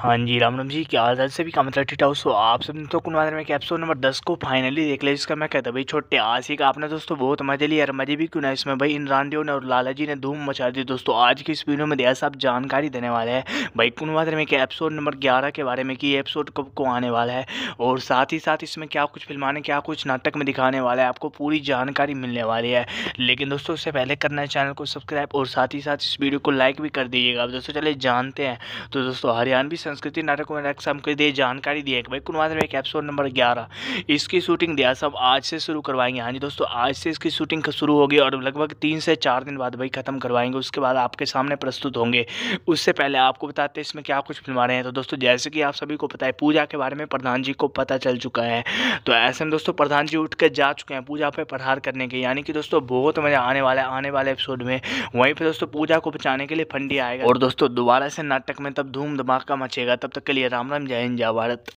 हाँ जी राम राम जी क्या आजाद से भी का मतलब ठीक हाउस आप सब तो कुनवादर में कैप्सूल नंबर दस को फाइनली देख लिया जिसका मैं कहता भाई छोटे आशिक आपने दोस्तों बहुत मजे लिए यार मजे भी क्यों ना इसमें भाई इमरान डियो ने और लाला जी ने धूम मचा दी दोस्तों आज की इस वीडियो में दिया साहब जानकारी देने वाले हैं भाई कुनवादर में के एपिसोड नंबर ग्यारह के बारे में कि एपिसोड कब को आने वाला है और साथ ही साथ इसमें क्या कुछ फिल्माने क्या कुछ नाटक में दिखाने वाला है आपको पूरी जानकारी मिलने वाली है लेकिन दोस्तों उससे पहले करना है चैनल को सब्सक्राइब और साथ ही साथ इस वीडियो को लाइक भी कर दीजिएगा दोस्तों चले जानते हैं तो दोस्तों हरियाणवी संस्कृति नाटक में नाटक हमको दे जानकारी दी है कि भाई कुनवादर में एक एपिसोड नंबर ग्यारह इसकी शूटिंग दिया सब आज से शुरू करवाएंगे हाँ जी दोस्तों आज से इसकी शूटिंग शुरू होगी और लगभग तीन से चार दिन बाद भाई खत्म करवाएंगे उसके बाद आपके सामने प्रस्तुत होंगे उससे पहले आपको बताते हैं इसमें क्या कुछ फिल्मा रहे हैं तो दोस्तों जैसे कि आप सभी को पता है पूजा के बारे में प्रधान जी को पता चल चुका है तो ऐसे में दोस्तों प्रधान जी उठ कर जा चुके हैं पूजा पर प्रहार करने के यानी कि दोस्तों बहुत मज़ा आने वाला है आने वाले एपिसोड में वहीं पर दोस्तों पूजा को बचाने के लिए फंडी आएगा और दोस्तों दोबारा से नाटक में तब धूम धमाका पहुंचेगा तब तक के लिए राम राम जय हिंद जय भारत